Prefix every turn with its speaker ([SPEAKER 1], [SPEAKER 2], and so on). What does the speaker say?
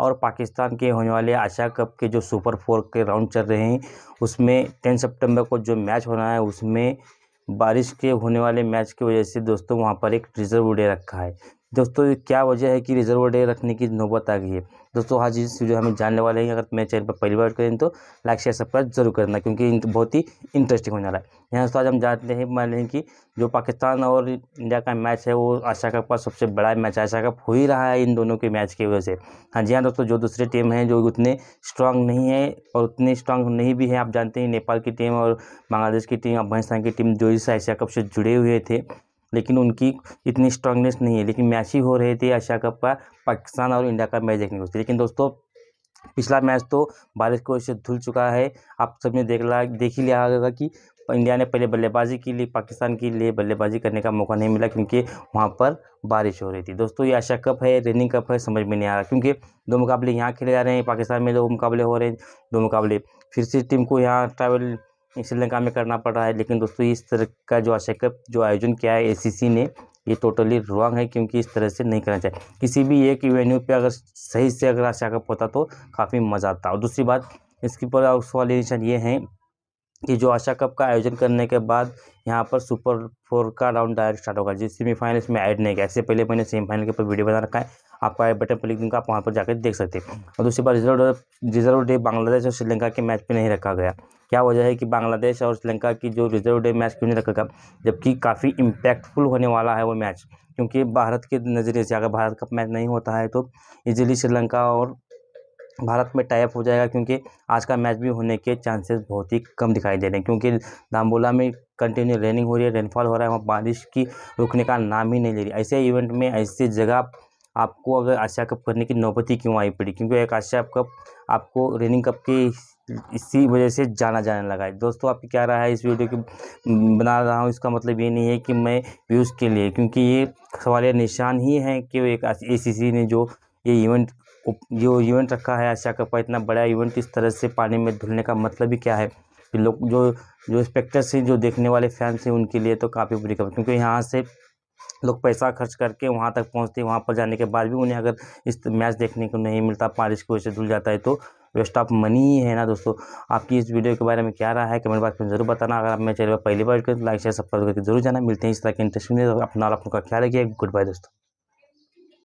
[SPEAKER 1] और पाकिस्तान के होने वाले आशा कप के जो सुपर फोर के राउंड चल रहे हैं उसमें टेन सितंबर को जो मैच होना है उसमें बारिश के होने वाले मैच की वजह से दोस्तों वहाँ पर एक रिज़र्व डे रखा है दोस्तों क्या वजह है कि रिजर्व डे रखने की नौबत आ गई है दोस्तों आज इस वीडियो हमें जानने वाले हैं अगर मेरे चैनल पर पहली बार करें तो लाइक शेयर सब्सक्राइब जरूर करना क्योंकि बहुत ही इंटरेस्टिंग होने वाला है यहाँ दोस्तों आज हम जानते हैं मान लें कि जो पाकिस्तान और इंडिया का मैच है वो आशा कप का सबसे बड़ा मैच आशा कप हो ही रहा है इन दोनों के मैच की वजह से हाँ जी हाँ दोस्तों जो दूसरे टीम हैं जो उतने स्ट्रांग नहीं है और उतने स्ट्रांग नहीं भी हैं आप जानते हैं नेपाल की टीम और बांग्लादेश की टीम अफगानिस्तान की टीम जो इस एशिया कप से जुड़े हुए थे लेकिन उनकी इतनी स्ट्रांगनेस नहीं है लेकिन मैच ही हो रहे थे एशिया कप का पाकिस्तान और इंडिया का मैच देखने को लेकिन दोस्तों पिछला मैच तो बारिश को इससे धुल चुका है आप सबने देख ला देख ही लिया होगा कि इंडिया ने पहले बल्लेबाजी के लिए पाकिस्तान के लिए बल्लेबाजी करने का मौका नहीं मिला क्योंकि वहाँ पर बारिश हो रही थी दोस्तों ये आशा कप है रेनिंग कप है समझ में नहीं आ रहा क्योंकि दो मुकाबले यहाँ खेले जा रहे हैं पाकिस्तान में दो मुकाबले हो रहे हैं दो मुकाबले फिर से टीम को यहाँ ट्रैवल श्रीलंका में करना पड़ रहा है लेकिन दोस्तों इस तरह का जो आशा कप जो आयोजन किया है एसीसी ने ये टोटली रॉन्ग है क्योंकि इस तरह से नहीं करना चाहिए किसी भी एक वेन्यू पे अगर सही से अगर आशा कप होता तो काफ़ी मज़ा आता और दूसरी बात इसके पर सवाल निशान ये हैं कि जो आशा कप का आयोजन करने के बाद यहाँ पर सुपर फोर का राउंड डायरेक्ट स्टार्ट होगा जिस सेमीफाइनल इसमें ऐड नहीं किया इससे पहले मैंने सेमीफाइनल के ऊपर वीडियो बना रखा है आपका आई बटन पर लिख दूँगा आप वहाँ पर जाकर देख सकते हैं और दूसरी बार रिजर्व रिजर्व डे बांग्लादेश और श्रीलंका के मैच में नहीं रखा गया क्या वजह है कि बांग्लादेश और श्रीलंका की जो रिजर्व डे मैच क्यों नहीं रखेगा जबकि काफ़ी इम्पैक्टफुल होने वाला है वो मैच क्योंकि भारत के नज़रिए से अगर भारत कप मैच नहीं होता है तो ईजिली श्रीलंका और भारत में टाइप हो जाएगा क्योंकि आज का मैच भी होने के चांसेस बहुत ही कम दिखाई दे रहे हैं क्योंकि दाम्बोला में कंटिन्यू रेनिंग हो रही है रेनफॉल हो रहा है वहाँ बारिश की रुकने का नाम ही नहीं ले रही ऐसे इवेंट में ऐसी जगह आपको अगर आशिया कप करने की नौबती क्यों आई पड़ी क्योंकि एक आशिया कप आपको रेनिंग कप के इसी वजह से जाना जाने लगा है दोस्तों आप क्या रहा है इस वीडियो की बना रहा हूँ इसका मतलब ये नहीं है कि मैं व्यूज़ के लिए क्योंकि ये सवाल निशान ही है कि एक ए ने जो ये इवेंट जो इवेंट रखा है आशा कप का इतना बड़ा इवेंट इस तरह से पानी में धुलने का मतलब ही क्या है कि लोग जो जो स्पेक्टर्स हैं जो देखने वाले फैंस हैं उनके लिए तो काफ़ी बुरी खबर क्योंकि यहाँ से लोग पैसा खर्च करके वहाँ तक पहुँचते हैं वहाँ पर जाने के बाद भी उन्हें अगर इस मैच देखने को नहीं मिलता बारिश की वजह से धुल जाता है तो वेस्ट ऑफ मनी ही है ना दोस्तों आपकी इस वीडियो के बारे में क्या रहा है कमेंट बॉक्स में जरूर बताना अगर आप मेरे चैनल पर पहली बार लाइक शेयर सब्सक्राइब करके जरूर जाना मिलते हैं इस तरह के इंटरेस्टिंग अपना का ख्याल रखिए गुड बाय दोस्तों